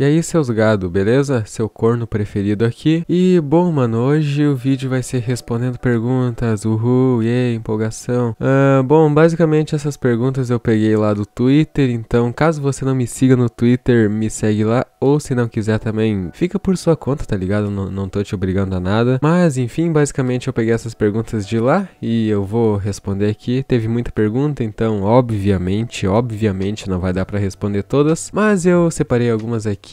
E aí, seus gado, beleza? Seu corno preferido aqui. E, bom, mano, hoje o vídeo vai ser respondendo perguntas, uhul, yay, empolgação. Uh, bom, basicamente essas perguntas eu peguei lá do Twitter, então caso você não me siga no Twitter, me segue lá, ou se não quiser também, fica por sua conta, tá ligado? Não, não tô te obrigando a nada. Mas, enfim, basicamente eu peguei essas perguntas de lá e eu vou responder aqui. Teve muita pergunta, então, obviamente, obviamente não vai dar pra responder todas, mas eu separei algumas aqui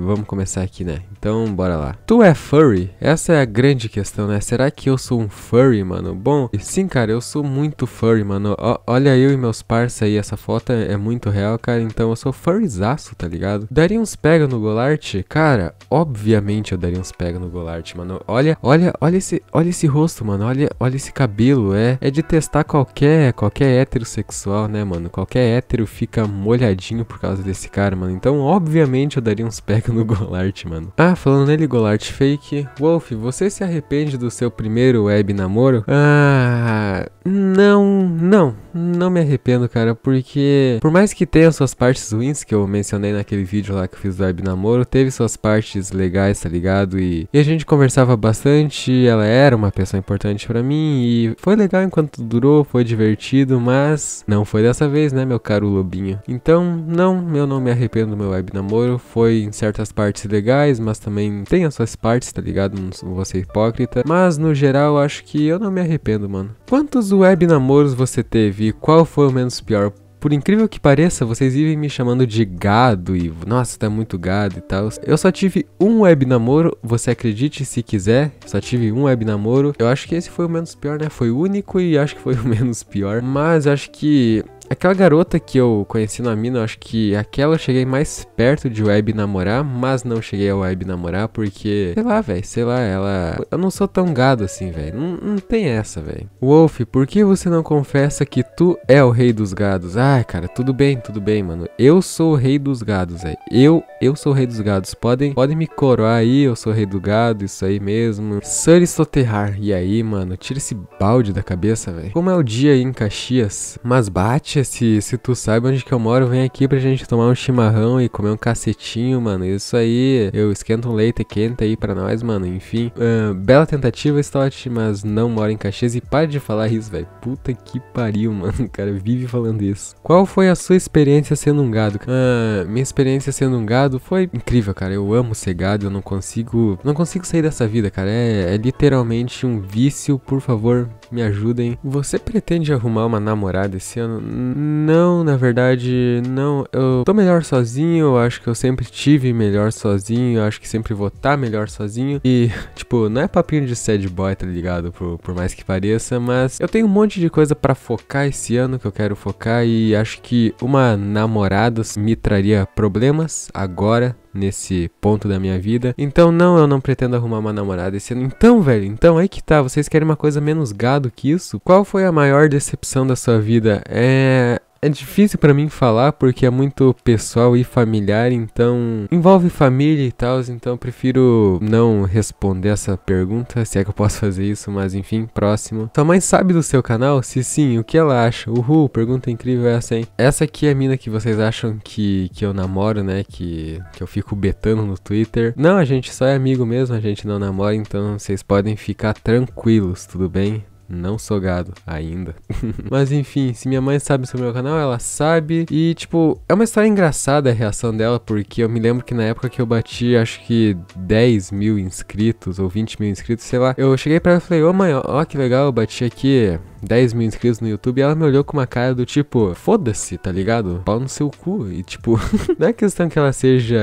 Vamos começar aqui, né? Então, bora lá. Tu é furry? Essa é a grande questão, né? Será que eu sou um furry, mano? Bom, sim, cara, eu sou muito furry, mano. O olha eu e meus parça aí, essa foto é, é muito real, cara. Então eu sou furryzaço, tá ligado? Daria uns pega no Golart? Cara, obviamente eu daria uns pega no Golart, mano. Olha, olha, olha esse, olha esse rosto, mano. Olha, olha esse cabelo. É, é de testar qualquer, qualquer heterossexual, né, mano? Qualquer hétero fica molhadinho por causa desse cara, mano. Então, obviamente eu daria uns pega no Golart, mano. Ah, falando nele, Golart fake. Wolf, você se arrepende do seu primeiro web namoro? Ah, não, não não me arrependo, cara, porque por mais que tenha suas partes ruins, que eu mencionei naquele vídeo lá que eu fiz do Web Namoro, teve suas partes legais, tá ligado? E, e a gente conversava bastante, ela era uma pessoa importante para mim e foi legal enquanto durou, foi divertido, mas não foi dessa vez, né, meu caro lobinho? Então, não, eu não me arrependo do meu Web Namoro, foi em certas partes legais, mas também tem as suas partes, tá ligado? Não vou ser hipócrita, mas no geral acho que eu não me arrependo, mano. Quantos web namoros você teve? qual foi o menos pior. Por incrível que pareça, vocês vivem me chamando de gado e nossa, tá muito gado e tal. Eu só tive um web namoro, você acredite se quiser, só tive um web namoro. Eu acho que esse foi o menos pior, né? Foi o único e acho que foi o menos pior, mas acho que Aquela garota que eu conheci na mina, acho que aquela eu cheguei mais perto de web namorar, mas não cheguei a web namorar porque, sei lá, velho, sei lá, ela. Eu não sou tão gado assim, velho. Não, não, tem essa, velho. Wolf, por que você não confessa que tu é o rei dos gados? Ai, cara, tudo bem, tudo bem, mano. Eu sou o rei dos gados, velho. Eu, eu sou o rei dos gados. Podem, podem me coroar aí, eu sou o rei do gado, isso aí mesmo. Sunny Soterrar. E aí, mano, tira esse balde da cabeça, velho. Como é o dia aí em Caxias? Mas bate se, se tu sabe onde que eu moro, vem aqui pra gente tomar um chimarrão e comer um cacetinho, mano. Isso aí, eu esquento um leite quente aí pra nós, mano. Enfim, uh, bela tentativa, Stott, mas não mora em Caxias e para de falar isso, velho. Puta que pariu, mano. O cara vive falando isso. Qual foi a sua experiência sendo um gado? Uh, minha experiência sendo um gado foi incrível, cara. Eu amo ser gado, eu não consigo, não consigo sair dessa vida, cara. É, é literalmente um vício. Por favor, me ajudem. Você pretende arrumar uma namorada esse ano? Não, na verdade, não. Eu tô melhor sozinho, eu acho que eu sempre tive melhor sozinho, eu acho que sempre vou estar tá melhor sozinho. E, tipo, não é papinho de sad boy, tá ligado? Por, por mais que pareça, mas eu tenho um monte de coisa para focar esse ano que eu quero focar e acho que uma namorada me traria problemas agora nesse ponto da minha vida. Então, não, eu não pretendo arrumar uma namorada esse ano. Então, velho, então aí que tá. Vocês querem uma coisa menos gado que isso? Qual foi a maior decepção da sua vida? É é difícil para mim falar porque é muito pessoal e familiar, então envolve família e tal, então prefiro não responder essa pergunta, se é que eu posso fazer isso, mas enfim, próximo. Sua mãe sabe do seu canal? Se sim, o que ela acha? Uhul, pergunta incrível essa, hein? Essa aqui é a mina que vocês acham que, que eu namoro, né? Que, que eu fico betando no Twitter. Não, a gente só é amigo mesmo, a gente não namora, então vocês podem ficar tranquilos, tudo bem? Não sou gado ainda. Mas enfim, se minha mãe sabe sobre o meu canal, ela sabe. E, tipo, é uma história engraçada a reação dela, porque eu me lembro que na época que eu bati, acho que 10 mil inscritos ou 20 mil inscritos, sei lá, eu cheguei pra ela e falei: Ô mãe, ó, ó que legal, eu bati aqui. 10 mil inscritos no YouTube, e ela me olhou com uma cara do tipo, foda-se, tá ligado? Pau no seu cu. E tipo, não é questão que ela seja,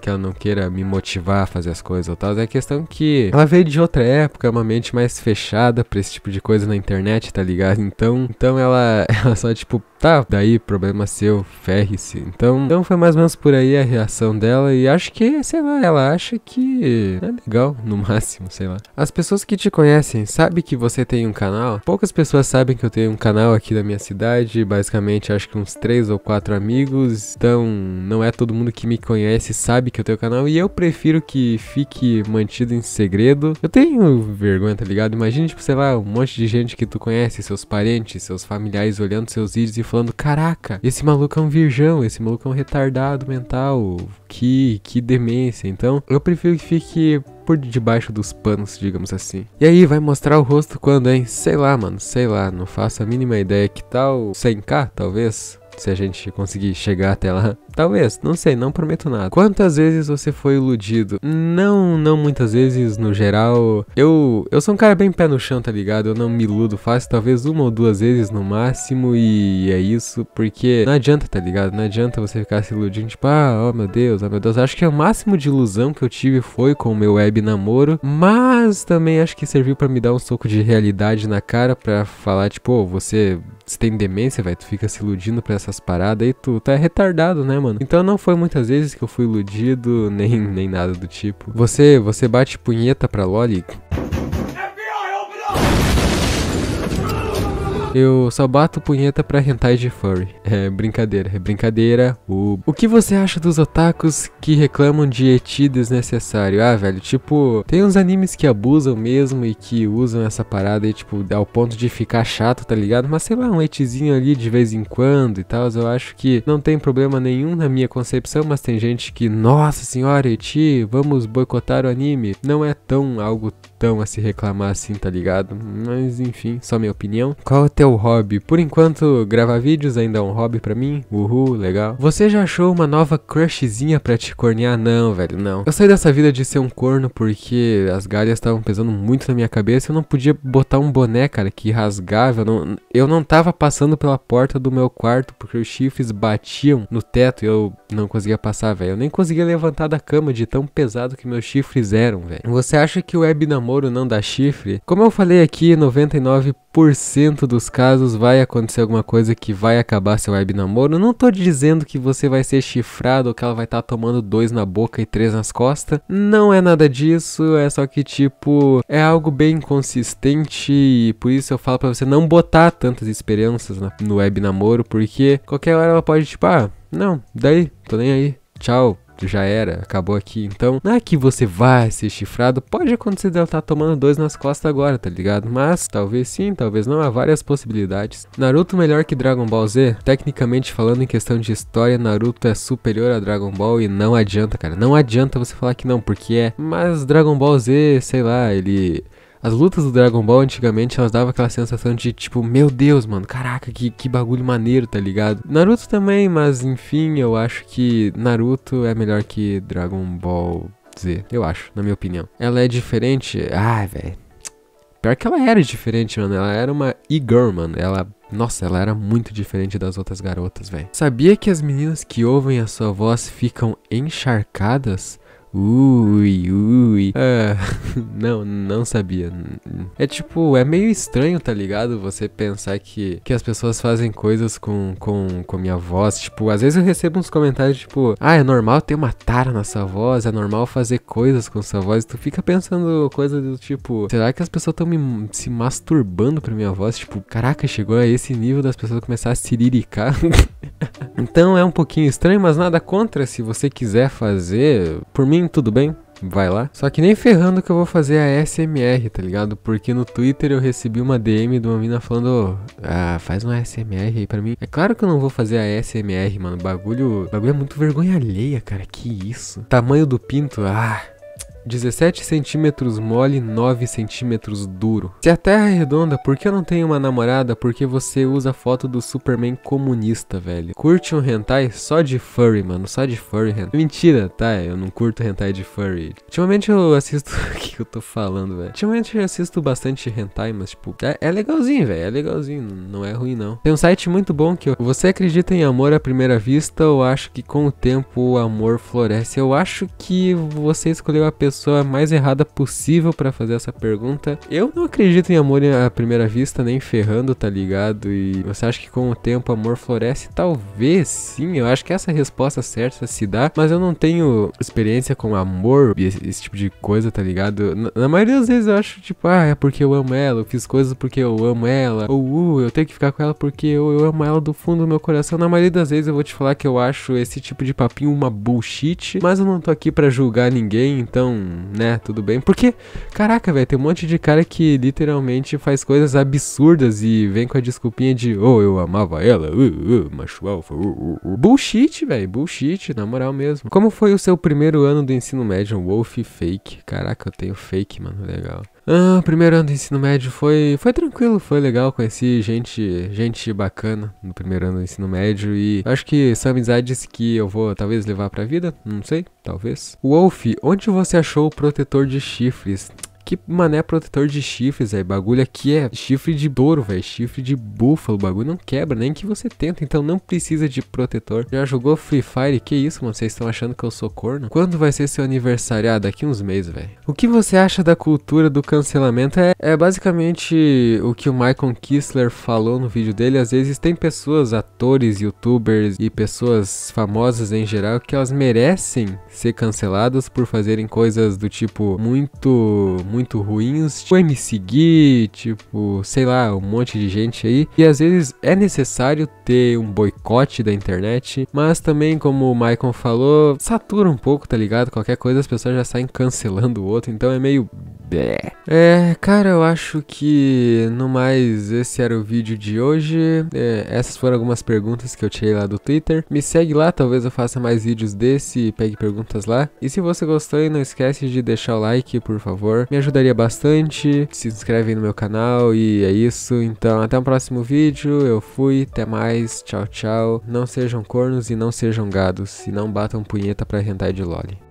que ela não queira me motivar a fazer as coisas ou tal, é questão que ela veio de outra época, uma mente mais fechada pra esse tipo de coisa na internet, tá ligado? Então, então ela, ela só tipo, tá, daí problema seu, ferre-se. Então, então foi mais ou menos por aí a reação dela e acho que, sei lá, ela acha que é legal, no máximo, sei lá. As pessoas que te conhecem sabem que você tem um canal, poucas pessoas sabem que eu tenho um canal aqui da minha cidade, basicamente acho que uns três ou quatro amigos, então não é todo mundo que me conhece sabe que eu tenho canal e eu prefiro que fique mantido em segredo. Eu tenho vergonha, tá ligado? Imagina, tipo, sei lá, um monte de gente que tu conhece, seus parentes, seus familiares olhando seus vídeos e falando: "Caraca, esse maluco é um virgão, esse maluco é um retardado mental, que que demência". Então, eu prefiro que fique por debaixo dos panos, digamos assim. E aí, vai mostrar o rosto quando, hein? Sei lá, mano, sei lá, não faço a mínima ideia. Que tal 100k, talvez? Se a gente conseguir chegar até lá. Talvez, não sei, não prometo nada. Quantas vezes você foi iludido? Não, não muitas vezes, no geral. Eu, eu sou um cara bem pé no chão, tá ligado? Eu não me iludo fácil, talvez uma ou duas vezes no máximo e é isso, porque não adianta, tá ligado? Não adianta você ficar se iludindo, tipo, ah, oh meu Deus, oh meu Deus. Acho que o máximo de ilusão que eu tive foi com o meu web namoro, mas também acho que serviu para me dar um soco de realidade na cara para falar, tipo, oh, você, você tem demência, velho, tu fica se iludindo pra essas paradas aí, tu tá retardado, né, mano? mano? Então não foi muitas vezes que eu fui iludido, nem, nem nada do tipo. Você, você bate punheta pra Loli? Eu só bato punheta pra hentai de furry. É brincadeira, é brincadeira. O, o que você acha dos otakus que reclamam de eti desnecessário? Ah, velho, tipo, tem uns animes que abusam mesmo e que usam essa parada e, tipo, ao ponto de ficar chato, tá ligado? Mas sei lá, um etizinho ali de vez em quando e tal, eu acho que não tem problema nenhum na minha concepção, mas tem gente que, nossa senhora, eti, vamos boicotar o anime. Não é tão algo tão a se reclamar assim, tá ligado? Mas enfim, só minha opinião. Qual é o teu hobby? Por enquanto, gravar vídeos ainda é um hobby pra mim. Uhul, legal. Você já achou uma nova crushzinha pra te cornear? Não, velho, não. Eu saí dessa vida de ser um corno porque as galhas estavam pesando muito na minha cabeça. Eu não podia botar um boné, cara, que rasgava. Eu não, eu não tava passando pela porta do meu quarto porque os chifres batiam no teto e eu não conseguia passar, velho. Eu nem conseguia levantar da cama de tão pesado que meus chifres eram, velho. Você acha que o web namoro não dá chifre? Como eu falei aqui, 99 cento dos casos vai acontecer alguma coisa que vai acabar seu web namoro. Não tô dizendo que você vai ser chifrado ou que ela vai estar tá tomando dois na boca e três nas costas. Não é nada disso, é só que tipo, é algo bem consistente e por isso eu falo para você não botar tantas esperanças no web namoro, porque qualquer hora ela pode tipo, ah, não, daí, tô nem aí. Tchau, já era, acabou aqui. Então, não é que você vai ser chifrado, pode acontecer dela estar tá tomando dois nas costas agora, tá ligado? Mas, talvez sim, talvez não, há várias possibilidades. Naruto melhor que Dragon Ball Z? Tecnicamente falando, em questão de história, Naruto é superior a Dragon Ball e não adianta, cara. Não adianta você falar que não, porque é. Mas Dragon Ball Z, sei lá, ele as lutas do Dragon Ball antigamente elas davam aquela sensação de tipo, meu Deus, mano, caraca, que, que bagulho maneiro, tá ligado? Naruto também, mas enfim, eu acho que Naruto é melhor que Dragon Ball Z, eu acho, na minha opinião. Ela é diferente, ai, velho. Pior que ela era diferente, mano. Ela era uma e-girl, mano. Ela nossa, ela era muito diferente das outras garotas, velho. Sabia que as meninas que ouvem a sua voz ficam encharcadas? Ui, ui. não, não sabia. É tipo, é meio estranho, tá ligado? Você pensar que, que as pessoas fazem coisas com, com, com minha voz. Tipo, às vezes eu recebo uns comentários tipo, ah, é normal ter uma tara na sua voz, é normal fazer coisas com sua voz. Tu fica pensando coisas do tipo, será que as pessoas estão se masturbando pra minha voz? Tipo, caraca, chegou a esse nível das pessoas começarem a se liricar. então é um pouquinho estranho, mas nada contra. Se você quiser fazer, por mim tudo bem? Vai lá. Só que nem ferrando que eu vou fazer a SMR, tá ligado? Porque no Twitter eu recebi uma DM de uma mina falando: Ah, faz uma SMR aí pra mim. É claro que eu não vou fazer a SMR, mano. Bagulho. Bagulho é muito vergonha alheia, cara. Que isso. Tamanho do pinto, ah. 17 centímetros mole, 9 centímetros duro. Se a Terra é redonda, por que eu não tenho uma namorada? Porque você usa foto do Superman comunista, velho. Curte um hentai só de furry, mano. Só de furry. Mentira, tá? Eu não curto hentai de furry. Ultimamente eu assisto... o que eu tô falando, velho? Ultimamente eu assisto bastante hentai, mas, tipo... É, é legalzinho, velho. É legalzinho. Não é ruim, não. Tem um site muito bom que... Eu... Você acredita em amor à primeira vista ou acho que com o tempo o amor floresce? Eu acho que você escolheu a pessoa pessoa mais errada possível para fazer essa pergunta. Eu não acredito em amor à primeira vista, nem ferrando, tá ligado? E você acha que com o tempo amor floresce? Talvez sim, eu acho que essa é resposta certa se dá, mas eu não tenho experiência com amor e esse, esse, tipo de coisa, tá ligado? Na, na, maioria das vezes eu acho tipo, ah, é porque eu amo ela, eu fiz coisas porque eu amo ela, ou uh, eu tenho que ficar com ela porque eu, eu amo ela do fundo do meu coração. Na maioria das vezes eu vou te falar que eu acho esse tipo de papinho uma bullshit, mas eu não tô aqui para julgar ninguém, então né, tudo bem. Porque, caraca, velho, tem um monte de cara que literalmente faz coisas absurdas e vem com a desculpinha de, oh, eu amava ela, uh, uh, macho alfa, uh, uh, uh. Bullshit, velho, bullshit, na moral mesmo. Como foi o seu primeiro ano do ensino médio, Wolf Fake? Caraca, eu tenho fake, mano, legal. Ah, primeiro ano do ensino médio foi, foi tranquilo, foi legal. Conheci gente, gente bacana no primeiro ano do ensino médio e acho que são amizades que eu vou talvez levar pra vida, não sei, talvez. Wolf, onde você achou o protetor de chifres? Que mané é protetor de chifres, aí Bagulho aqui é chifre de touro, velho. Chifre de búfalo. Bagulho não quebra, nem que você tenta. Então não precisa de protetor. Já jogou Free Fire? Que isso, mano? Vocês estão achando que eu sou corno? Quando vai ser seu aniversário? Ah, daqui uns meses, velho. O que você acha da cultura do cancelamento? É, é basicamente o que o Michael Kissler falou no vídeo dele. Às vezes tem pessoas, atores, youtubers e pessoas famosas em geral, que elas merecem ser canceladas por fazerem coisas do tipo muito, muito muito ruins, tipo MC Gui, tipo, sei lá, um monte de gente aí. E às vezes é necessário ter um boicote da internet, mas também, como o Maicon falou, satura um pouco, tá ligado? Qualquer coisa as pessoas já saem cancelando o outro, então é meio é, cara, eu acho que no mais esse era o vídeo de hoje. É, essas foram algumas perguntas que eu tirei lá do Twitter. Me segue lá, talvez eu faça mais vídeos desse e pegue perguntas lá. E se você gostou, não esquece de deixar o like, por favor. Me ajudaria bastante. Se inscreve no meu canal e é isso. Então, até o próximo vídeo. Eu fui, até mais. Tchau, tchau. Não sejam cornos e não sejam gados. E não batam punheta pra rentar de loli.